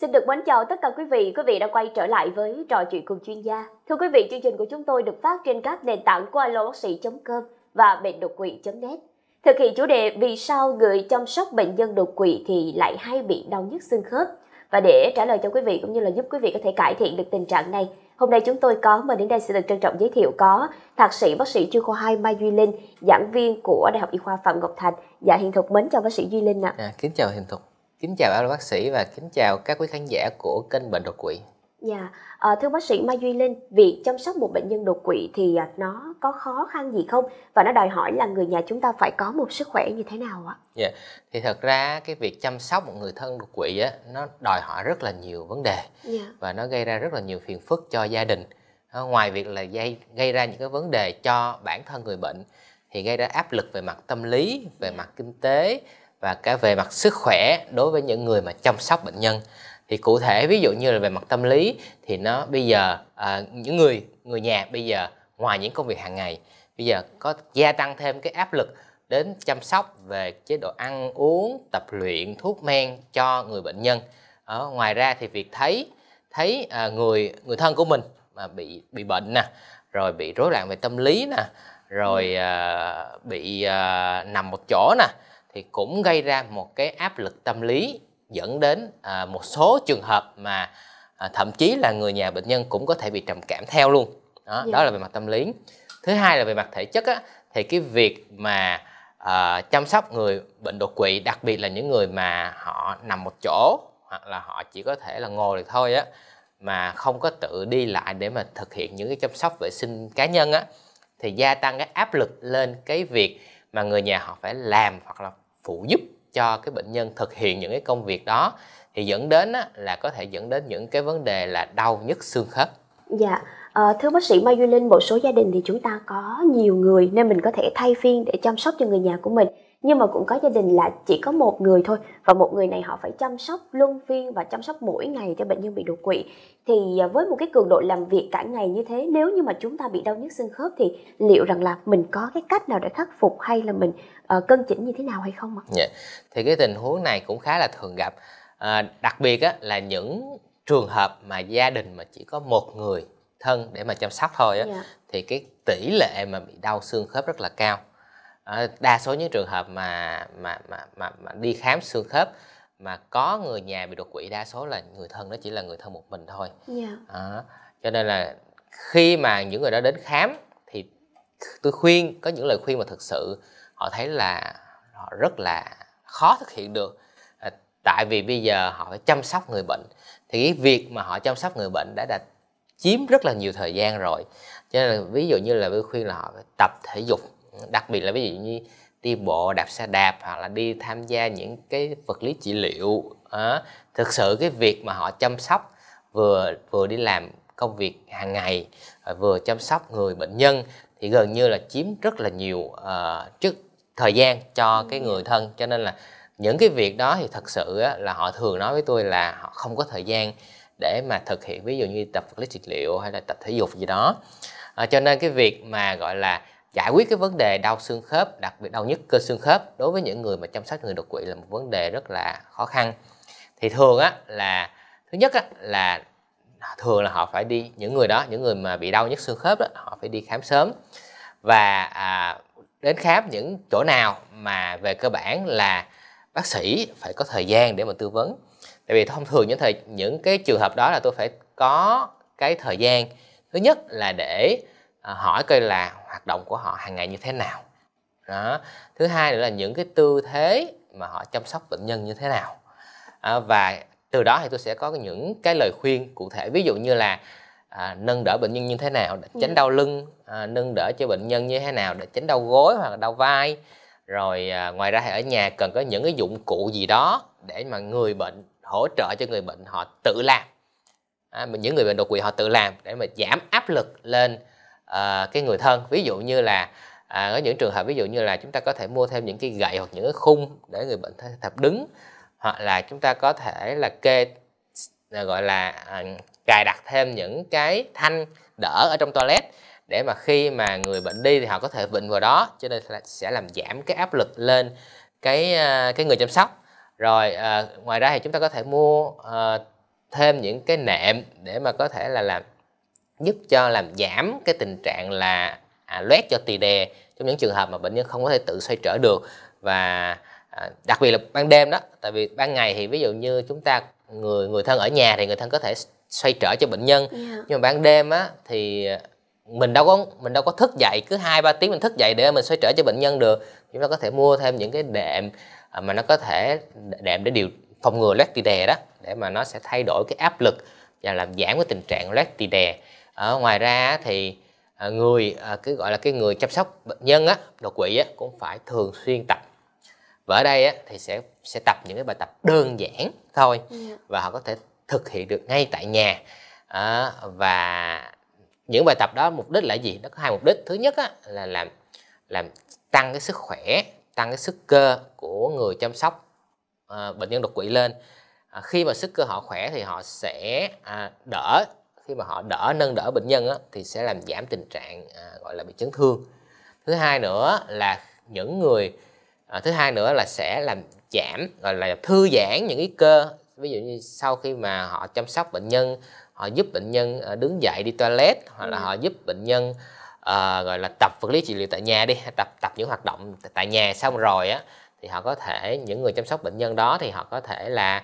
Xin được mến chào tất cả quý vị, quý vị đã quay trở lại với trò chuyện cùng chuyên gia. Thưa quý vị, chương trình của chúng tôi được phát trên các nền tảng của alobacsy.com và bệnh đột quỵ.net. Thực hiện chủ đề vì sao người chăm sóc bệnh nhân đột quỵ thì lại hay bị đau nhức xương khớp. Và để trả lời cho quý vị cũng như là giúp quý vị có thể cải thiện được tình trạng này, hôm nay chúng tôi có mời đến đây xin được trân trọng giới thiệu có thạc sĩ bác sĩ chuyên khoa 2 Mai Duy Linh, giảng viên của Đại học Y khoa Phạm Ngọc Thạch. Dạ hiện thực mến chào bác sĩ Duy Linh ạ. À. À, kính chào hiện thực. Kính chào bác sĩ và kính chào các quý khán giả của kênh Bệnh đột quỵ. Dạ, à, thưa bác sĩ Mai Duy Linh, việc chăm sóc một bệnh nhân đột quỵ thì ờ, nó có khó khăn gì không và nó đòi hỏi là người nhà chúng ta phải có một sức khỏe như thế nào ạ? Dạ, thì thật ra cái việc chăm sóc một người thân đột quỵ á, nó đòi hỏi rất là nhiều vấn đề dạ. và nó gây ra rất là nhiều phiền phức cho gia đình. À, ngoài việc là gây gây ra những cái vấn đề cho bản thân người bệnh thì gây ra áp lực về mặt tâm lý, về mặt kinh tế và cả về mặt sức khỏe đối với những người mà chăm sóc bệnh nhân thì cụ thể ví dụ như là về mặt tâm lý thì nó bây giờ à, những người người nhà bây giờ ngoài những công việc hàng ngày bây giờ có gia tăng thêm cái áp lực đến chăm sóc về chế độ ăn uống tập luyện thuốc men cho người bệnh nhân ở ngoài ra thì việc thấy thấy à, người người thân của mình mà bị bị bệnh nè rồi bị rối loạn về tâm lý nè rồi à, bị à, nằm một chỗ nè thì cũng gây ra một cái áp lực tâm lý dẫn đến à, một số trường hợp mà à, thậm chí là người nhà bệnh nhân cũng có thể bị trầm cảm theo luôn đó, dạ. đó là về mặt tâm lý thứ hai là về mặt thể chất á, thì cái việc mà à, chăm sóc người bệnh đột quỵ đặc biệt là những người mà họ nằm một chỗ hoặc là họ chỉ có thể là ngồi được thôi á mà không có tự đi lại để mà thực hiện những cái chăm sóc vệ sinh cá nhân á thì gia tăng cái áp lực lên cái việc mà người nhà họ phải làm hoặc là phụ giúp cho cái bệnh nhân thực hiện những cái công việc đó thì dẫn đến á, là có thể dẫn đến những cái vấn đề là đau nhức xương khớp. Dạ, à, thưa bác sĩ Mai Duy Linh, một số gia đình thì chúng ta có nhiều người nên mình có thể thay phiên để chăm sóc cho người nhà của mình nhưng mà cũng có gia đình là chỉ có một người thôi và một người này họ phải chăm sóc luân phiên và chăm sóc mỗi ngày cho bệnh nhân bị đột quỵ thì à, với một cái cường độ làm việc cả ngày như thế nếu như mà chúng ta bị đau nhức xương khớp thì liệu rằng là mình có cái cách nào để khắc phục hay là mình uh, cân chỉnh như thế nào hay không ạ? Yeah. Dạ. Thì cái tình huống này cũng khá là thường gặp à, đặc biệt á, là những trường hợp mà gia đình mà chỉ có một người thân để mà chăm sóc thôi á, yeah. Dạ. thì cái tỷ lệ mà bị đau xương khớp rất là cao Ờ, đa số những trường hợp mà mà, mà mà mà đi khám xương khớp mà có người nhà bị đột quỵ đa số là người thân đó chỉ là người thân một mình thôi yeah. Dạ. à, cho nên là khi mà những người đó đến khám thì tôi khuyên có những lời khuyên mà thực sự họ thấy là họ rất là khó thực hiện được à, tại vì bây giờ họ phải chăm sóc người bệnh thì cái việc mà họ chăm sóc người bệnh đã đặt chiếm rất là nhiều thời gian rồi cho nên là ví dụ như là tôi khuyên là họ phải tập thể dục đặc biệt là ví dụ như đi bộ đạp xe đạp hoặc là đi tham gia những cái vật lý trị liệu à, thực sự cái việc mà họ chăm sóc vừa vừa đi làm công việc hàng ngày à, vừa chăm sóc người bệnh nhân thì gần như là chiếm rất là nhiều uh, à, chức thời gian cho cái người thân cho nên là những cái việc đó thì thật sự á, là họ thường nói với tôi là họ không có thời gian để mà thực hiện ví dụ như tập vật lý trị liệu hay là tập thể dục gì đó à, cho nên cái việc mà gọi là giải quyết cái vấn đề đau xương khớp đặc biệt đau nhức cơ xương khớp đối với những người mà chăm sóc người đột quỵ là một vấn đề rất là khó khăn thì thường á là thứ nhất á, là thường là họ phải đi những người đó những người mà bị đau nhức xương khớp đó họ phải đi khám sớm và à, đến khám những chỗ nào mà về cơ bản là bác sĩ phải có thời gian để mà tư vấn tại vì thông thường những thời những cái trường hợp đó là tôi phải có cái thời gian thứ nhất là để à, hỏi coi là động của họ hàng ngày như thế nào đó thứ hai nữa là những cái tư thế mà họ chăm sóc bệnh nhân như thế nào à, và từ đó thì tôi sẽ có những cái lời khuyên cụ thể ví dụ như là à, nâng đỡ bệnh nhân như thế nào để tránh dạ. đau lưng à, nâng đỡ cho bệnh nhân như thế nào để tránh đau gối hoặc là đau vai rồi à, ngoài ra thì ở nhà cần có những cái dụng cụ gì đó để mà người bệnh hỗ trợ cho người bệnh họ tự làm à, những người bệnh đột quỵ họ tự làm để mà giảm áp lực lên à, cái người thân ví dụ như là à, có những trường hợp ví dụ như là chúng ta có thể mua thêm những cái gậy hoặc những cái khung để người bệnh tập đứng hoặc là chúng ta có thể là kê à, gọi là à, cài đặt thêm những cái thanh đỡ ở trong toilet để mà khi mà người bệnh đi thì họ có thể vịnh vào đó cho nên là sẽ làm giảm cái áp lực lên cái à, cái người chăm sóc rồi à, ngoài ra thì chúng ta có thể mua à, thêm những cái nệm để mà có thể là làm giúp cho làm giảm cái tình trạng là à, loét cho tì đè trong những trường hợp mà bệnh nhân không có thể tự xoay trở được và à, đặc biệt là ban đêm đó tại vì ban ngày thì ví dụ như chúng ta người người thân ở nhà thì người thân có thể xoay trở cho bệnh nhân yeah. Dạ. nhưng mà ban đêm á thì mình đâu có mình đâu có thức dậy cứ hai ba tiếng mình thức dậy để mình xoay trở cho bệnh nhân được chúng ta có thể mua thêm những cái đệm à, mà nó có thể đệm để điều phòng ngừa loét tì đè đó để mà nó sẽ thay đổi cái áp lực và làm giảm cái tình trạng loét tì đè ở ờ, ngoài ra thì à, người à, cái gọi là cái người chăm sóc bệnh nhân á, đột quỵ á, cũng phải thường xuyên tập và ở đây á, thì sẽ sẽ tập những cái bài tập đơn giản thôi dạ. và họ có thể thực hiện được ngay tại nhà à, và những bài tập đó mục đích là gì nó có hai mục đích thứ nhất á, là làm làm tăng cái sức khỏe tăng cái sức cơ của người chăm sóc à, bệnh nhân đột quỵ lên à, khi mà sức cơ họ khỏe thì họ sẽ à, đỡ khi mà họ đỡ nâng đỡ bệnh nhân á, thì sẽ làm giảm tình trạng à, gọi là bị chấn thương thứ hai nữa là những người à, thứ hai nữa là sẽ làm giảm gọi là thư giãn những cái cơ ví dụ như sau khi mà họ chăm sóc bệnh nhân họ giúp bệnh nhân à, đứng dậy đi toilet hoặc là ừ. họ giúp bệnh nhân à, gọi là tập vật lý trị liệu tại nhà đi tập tập những hoạt động tại nhà xong rồi á thì họ có thể những người chăm sóc bệnh nhân đó thì họ có thể là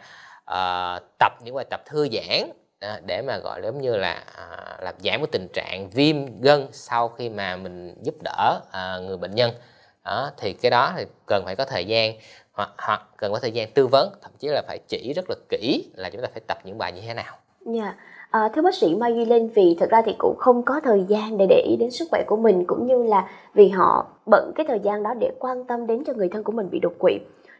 uh, tập những bài tập thư giãn đó, để mà gọi giống như là à, làm giảm cái tình trạng viêm gân sau khi mà mình giúp đỡ à, người bệnh nhân đó, thì cái đó thì cần phải có thời gian hoặc, hoặc cần có thời gian tư vấn thậm chí là phải chỉ rất là kỹ là chúng ta phải tập những bài như thế nào. Dạ. Yeah. À, thưa bác sĩ Mai Duy Linh vì thật ra thì cũng không có thời gian để để ý đến sức khỏe của mình cũng như là vì họ bận cái thời gian đó để quan tâm đến cho người thân của mình bị đột quỵ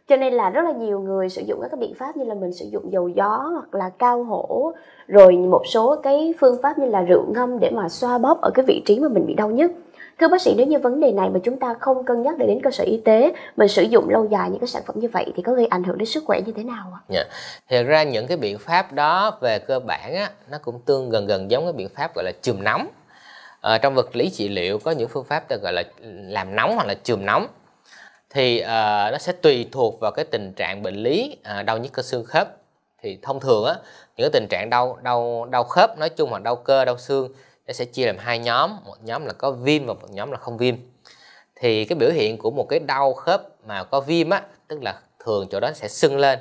cho nên là rất là nhiều người sử dụng các biện pháp như là mình sử dụng dầu gió hoặc là cao hổ rồi một số cái phương pháp như là rượu ngâm để mà xoa bóp ở cái vị trí mà mình bị đau nhất thưa bác sĩ nếu như vấn đề này mà chúng ta không cân nhắc để đến cơ sở y tế mình sử dụng lâu dài những cái sản phẩm như vậy thì có gây ảnh hưởng đến sức khỏe như thế nào ạ? À? Yeah. Dạ. Thật ra những cái biện pháp đó về cơ bản á, nó cũng tương gần gần giống cái biện pháp gọi là chườm nóng. À, trong vật lý trị liệu có những phương pháp được gọi là làm nóng hoặc là chườm nóng thì uh, nó sẽ tùy thuộc vào cái tình trạng bệnh lý uh, đau nhức cơ xương khớp thì thông thường á những cái tình trạng đau đau đau khớp nói chung hoặc đau cơ đau xương nó sẽ chia làm hai nhóm một nhóm là có viêm và một nhóm là không viêm thì cái biểu hiện của một cái đau khớp mà có viêm á tức là thường chỗ đó sẽ sưng lên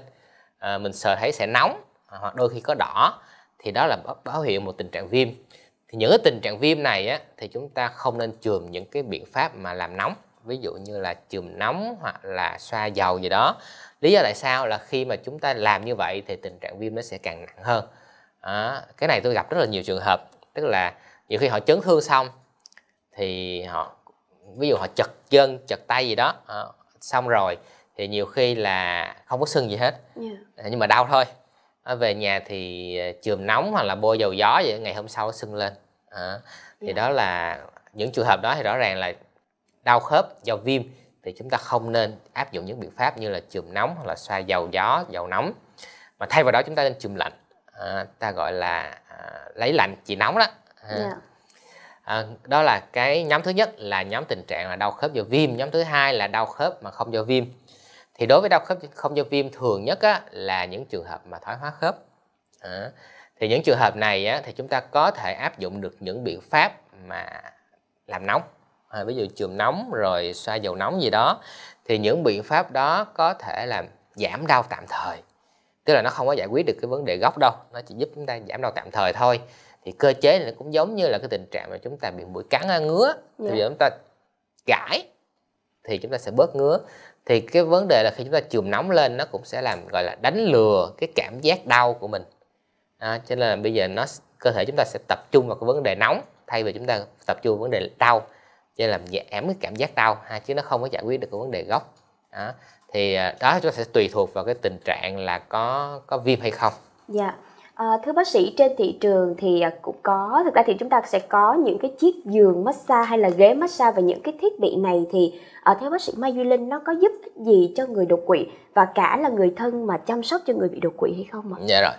à, mình sờ thấy sẽ nóng hoặc đôi khi có đỏ thì đó là báo hiệu một tình trạng viêm thì những cái tình trạng viêm này á thì chúng ta không nên chườm những cái biện pháp mà làm nóng ví dụ như là chườm nóng hoặc là xoa dầu gì đó lý do tại sao là khi mà chúng ta làm như vậy thì tình trạng viêm nó sẽ càng nặng hơn à, cái này tôi gặp rất là nhiều trường hợp tức là nhiều khi họ chấn thương xong thì họ ví dụ họ chật chân chật tay gì đó à, xong rồi thì nhiều khi là không có sưng gì hết yeah. Ờ, nhưng mà đau thôi à, về nhà thì chườm nóng hoặc là bôi dầu gió vậy ngày hôm sau sưng lên à, thì yeah. đó là những trường hợp đó thì rõ ràng là đau khớp do viêm thì chúng ta không nên áp dụng những biện pháp như là chườm nóng hoặc là xoa dầu gió dầu nóng mà thay vào đó chúng ta nên chườm lạnh à, ta gọi là à, lấy lạnh chỉ nóng đó à. yeah. Dạ. À, đó là cái nhóm thứ nhất là nhóm tình trạng là đau khớp do viêm nhóm thứ hai là đau khớp mà không do viêm thì đối với đau khớp không do viêm thường nhất á, là những trường hợp mà thoái hóa khớp à, thì những trường hợp này á, thì chúng ta có thể áp dụng được những biện pháp mà làm nóng à, ví dụ chườm nóng rồi xoa dầu nóng gì đó thì những biện pháp đó có thể làm giảm đau tạm thời tức là nó không có giải quyết được cái vấn đề gốc đâu nó chỉ giúp chúng ta giảm đau tạm thời thôi thì cơ chế này cũng giống như là cái tình trạng mà chúng ta bị mũi cắn à, ngứa yeah. thì bây giờ dạ. chúng ta gãi thì chúng ta sẽ bớt ngứa thì cái vấn đề là khi chúng ta chườm nóng lên nó cũng sẽ làm gọi là đánh lừa cái cảm giác đau của mình à, cho nên là bây giờ nó cơ thể chúng ta sẽ tập trung vào cái vấn đề nóng thay vì chúng ta tập trung vào vấn đề đau chỉ làm giảm cái cảm giác đau ha chứ nó không có giải quyết được cái vấn đề gốc đó. thì à, đó chúng ta sẽ tùy thuộc vào cái tình trạng là có có viêm hay không dạ à, thưa bác sĩ trên thị trường thì à, cũng có thực ra thì chúng ta sẽ có những cái chiếc giường massage hay là ghế massage và những cái thiết bị này thì à, theo bác sĩ Mai Duy Linh nó có giúp gì cho người đột quỵ và cả là người thân mà chăm sóc cho người bị đột quỵ hay không ạ? Dạ rồi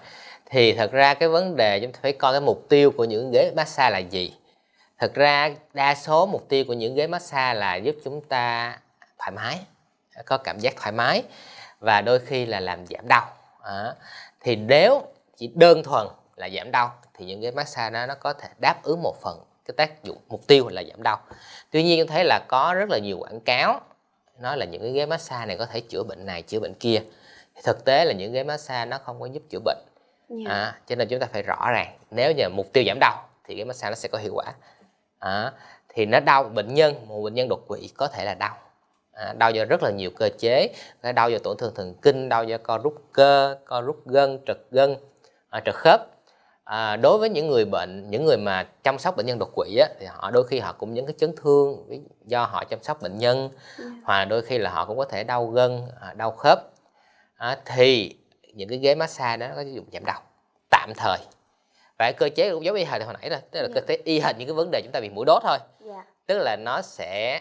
thì thật ra cái vấn đề chúng ta phải coi cái mục tiêu của những ghế massage là gì thực ra đa số mục tiêu của những ghế massage là giúp chúng ta thoải mái có cảm giác thoải mái và đôi khi là làm giảm đau à, thì nếu chỉ đơn thuần là giảm đau thì những ghế massage đó nó có thể đáp ứng một phần cái tác dụng mục tiêu là giảm đau tuy nhiên em thấy là có rất là nhiều quảng cáo nói là những cái ghế massage này có thể chữa bệnh này chữa bệnh kia thực tế là những ghế massage nó không có giúp chữa bệnh yeah. Dạ. à, cho nên chúng ta phải rõ ràng nếu như mục tiêu giảm đau thì ghế massage nó sẽ có hiệu quả à, thì nó đau bệnh nhân một bệnh nhân đột quỵ có thể là đau à, đau do rất là nhiều cơ chế đau do tổn thương thần kinh đau do co rút cơ co rút gân trật gân à, trật khớp à, đối với những người bệnh những người mà chăm sóc bệnh nhân đột quỵ á, thì họ đôi khi họ cũng những cái chấn thương do họ chăm sóc bệnh nhân yeah. hoặc là đôi khi là họ cũng có thể đau gân à, đau khớp à, thì những cái ghế massage đó có dụng giảm đau tạm thời và cơ chế cũng giống y hệt hồi nãy thôi tức là yeah. Dạ. cơ chế y hệt những cái vấn đề chúng ta bị mũi đốt thôi yeah. Dạ. tức là nó sẽ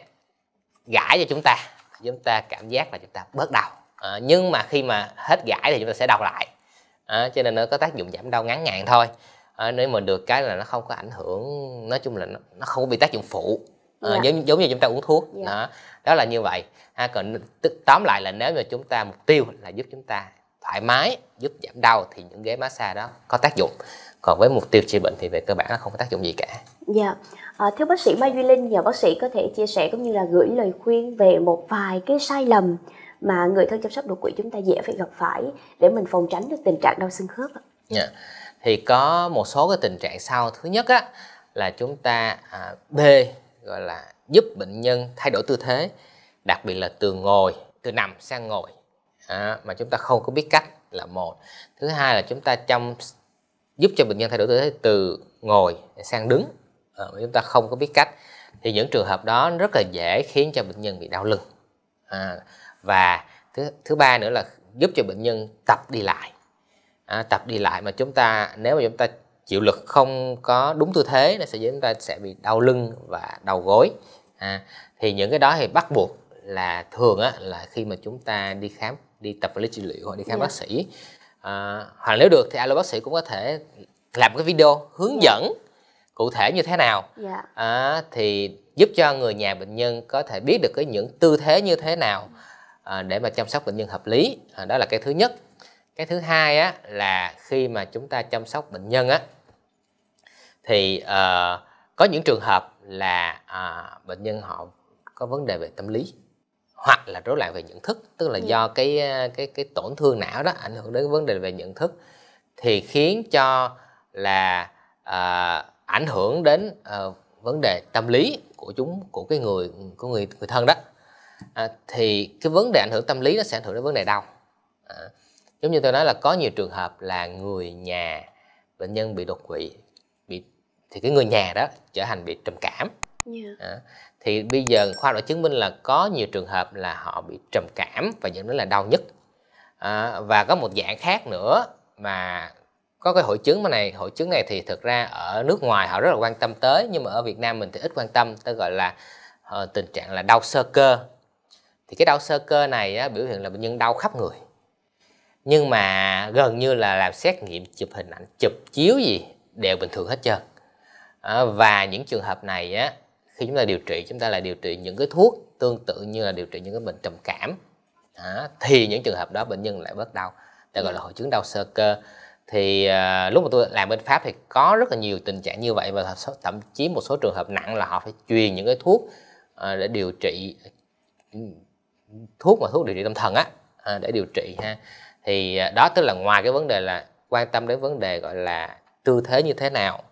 gãi cho chúng ta chúng ta cảm giác là chúng ta bớt đau à, nhưng mà khi mà hết gãi thì chúng ta sẽ đau lại à, cho nên nó có tác dụng giảm đau ngắn hạn thôi à, nếu mà được cái là nó không có ảnh hưởng nói chung là nó, nó không bị tác dụng phụ à, yeah. Dạ. giống giống như chúng ta uống thuốc yeah. đó đó là như vậy à, còn tóm lại là nếu mà chúng ta mục tiêu là giúp chúng ta thoải mái giúp giảm đau thì những ghế massage đó có tác dụng còn với mục tiêu trị bệnh thì về cơ bản là không có tác dụng gì cả. Dạ. À, ờ, theo bác sĩ Mai Duy Linh, nhờ bác sĩ có thể chia sẻ cũng như là gửi lời khuyên về một vài cái sai lầm mà người thân chăm sóc đột quỵ chúng ta dễ phải gặp phải để mình phòng tránh được tình trạng đau xương khớp Dạ. Thì có một số cái tình trạng sau. Thứ nhất á là chúng ta à, bê gọi là giúp bệnh nhân thay đổi tư thế, đặc biệt là từ ngồi, từ nằm sang ngồi. À, mà chúng ta không có biết cách là một. Thứ hai là chúng ta trong giúp cho bệnh nhân thay đổi tư thế từ ngồi sang đứng à, mà chúng ta không có biết cách thì những trường hợp đó rất là dễ khiến cho bệnh nhân bị đau lưng à, và thứ thứ ba nữa là giúp cho bệnh nhân tập đi lại à, tập đi lại mà chúng ta nếu mà chúng ta chịu lực không có đúng tư thế nó sẽ chúng ta sẽ bị đau lưng và đau gối à, thì những cái đó thì bắt buộc là thường á, là khi mà chúng ta đi khám đi tập vật lý trị liệu hoặc đi khám yeah. Dạ. bác sĩ à, hoặc nếu được thì alo bác sĩ cũng có thể làm cái video hướng yeah. Dạ. dẫn cụ thể như thế nào yeah. Dạ. à, thì giúp cho người nhà bệnh nhân có thể biết được cái những tư thế như thế nào à, để mà chăm sóc bệnh nhân hợp lý à, đó là cái thứ nhất cái thứ hai á là khi mà chúng ta chăm sóc bệnh nhân á thì uh, có những trường hợp là uh, bệnh nhân họ có vấn đề về tâm lý hoặc là rối loạn về nhận thức tức là dạ. do cái cái cái tổn thương não đó ảnh hưởng đến vấn đề về nhận thức thì khiến cho là à, ảnh hưởng đến à, vấn đề tâm lý của chúng của cái người của người người thân đó à, thì cái vấn đề ảnh hưởng tâm lý nó sẽ ảnh hưởng đến vấn đề đau à, giống như tôi nói là có nhiều trường hợp là người nhà bệnh nhân bị đột quỵ bị thì cái người nhà đó trở thành bị trầm cảm yeah. à, thì bây giờ khoa đã chứng minh là có nhiều trường hợp là họ bị trầm cảm và dẫn đến là đau nhất à, và có một dạng khác nữa mà có cái hội chứng này hội chứng này thì thực ra ở nước ngoài họ rất là quan tâm tới nhưng mà ở Việt Nam mình thì ít quan tâm tới gọi là uh, tình trạng là đau sơ cơ thì cái đau sơ cơ này á, biểu hiện là bệnh nhân đau khắp người nhưng mà gần như là làm xét nghiệm chụp hình ảnh chụp chiếu gì đều bình thường hết trơn à, và những trường hợp này á, khi chúng ta điều trị chúng ta lại điều trị những cái thuốc tương tự như là điều trị những cái bệnh trầm cảm đó. thì những trường hợp đó bệnh nhân lại bớt đau ta gọi là dạ. hội chứng đau sơ cơ thì à, lúc mà tôi làm bên pháp thì có rất là nhiều tình trạng như vậy và thậm chí một số trường hợp nặng là họ phải truyền những cái thuốc à, để điều trị ừ, thuốc mà thuốc điều trị tâm thần á à, để điều trị ha thì à, đó tức là ngoài cái vấn đề là quan tâm đến vấn đề gọi là tư thế như thế nào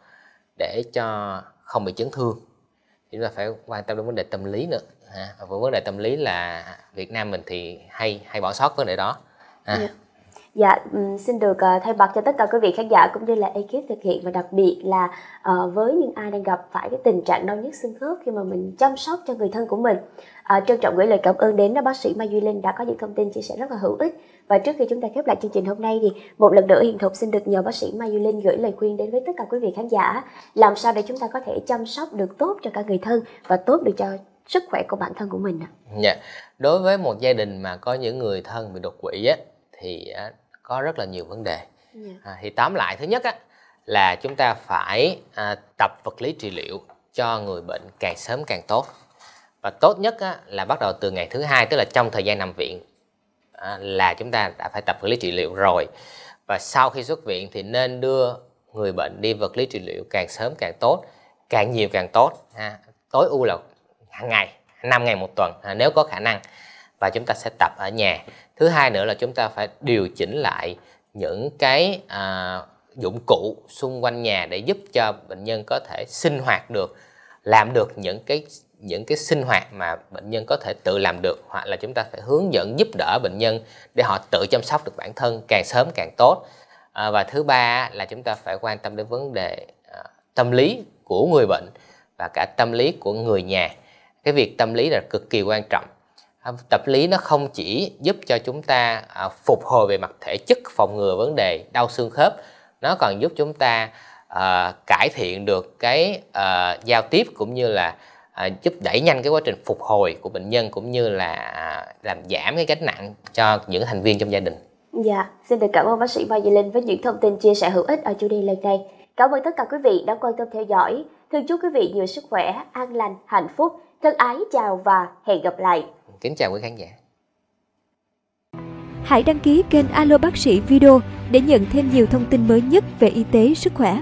để cho không bị chấn thương chúng ta phải quan tâm đến vấn đề tâm lý nữa ha. À, và vấn đề tâm lý là Việt Nam mình thì hay hay bỏ sót vấn đề đó ha. À, yeah. Dạ. Dạ, xin được ờ, thay mặt cho tất cả quý vị khán giả cũng như là ekip thực hiện và đặc biệt là ờ, với những ai đang gặp phải cái tình trạng đau nhức xương khớp khi mà mình chăm sóc cho người thân của mình. Ờ, trân trọng gửi lời cảm ơn đến bác sĩ Mai Duy Linh đã có những thông tin chia sẻ rất là hữu ích. Và trước khi chúng ta khép lại chương trình hôm nay thì một lần nữa hiện Thục xin được nhờ bác sĩ Mai Duy Linh gửi lời khuyên đến với tất cả quý vị khán giả làm sao để chúng ta có thể chăm sóc được tốt cho cả người thân và tốt được cho sức khỏe của bản thân của mình ạ. Dạ. Đối với một gia đình mà có những người thân bị đột quỵ á thì à, có rất là nhiều vấn đề yeah. Dạ. à, thì tóm lại thứ nhất á, là chúng ta phải à, tập vật lý trị liệu cho người bệnh càng sớm càng tốt và tốt nhất á, là bắt đầu từ ngày thứ hai tức là trong thời gian nằm viện à, là chúng ta đã phải tập vật lý trị liệu rồi và sau khi xuất viện thì nên đưa người bệnh đi vật lý trị liệu càng sớm càng tốt càng nhiều càng tốt ha. À, tối ưu là hàng ngày 5 ngày một tuần ha, à, nếu có khả năng và chúng ta sẽ tập ở nhà thứ hai nữa là chúng ta phải điều chỉnh lại những cái à, dụng cụ xung quanh nhà để giúp cho bệnh nhân có thể sinh hoạt được làm được những cái những cái sinh hoạt mà bệnh nhân có thể tự làm được hoặc là chúng ta phải hướng dẫn giúp đỡ bệnh nhân để họ tự chăm sóc được bản thân càng sớm càng tốt à, và thứ ba là chúng ta phải quan tâm đến vấn đề à, tâm lý của người bệnh và cả tâm lý của người nhà cái việc tâm lý là cực kỳ quan trọng tập lý nó không chỉ giúp cho chúng ta à, phục hồi về mặt thể chất phòng ngừa vấn đề đau xương khớp nó còn giúp chúng ta à, cải thiện được cái à, giao tiếp cũng như là à, giúp đẩy nhanh cái quá trình phục hồi của bệnh nhân cũng như là à, làm giảm cái gánh nặng cho những thành viên trong gia đình. Dạ, xin được cảm ơn bác sĩ Mai Dị Linh với những thông tin chia sẻ hữu ích ở chủ đề lần này. Cảm ơn tất cả quý vị đã quan tâm theo dõi. Thương chúc quý vị nhiều sức khỏe, an lành, hạnh phúc. Thân ái chào và hẹn gặp lại. Kính chào quý khán giả. Hãy đăng ký kênh Alo Bác sĩ Video để nhận thêm nhiều thông tin mới nhất về y tế sức khỏe.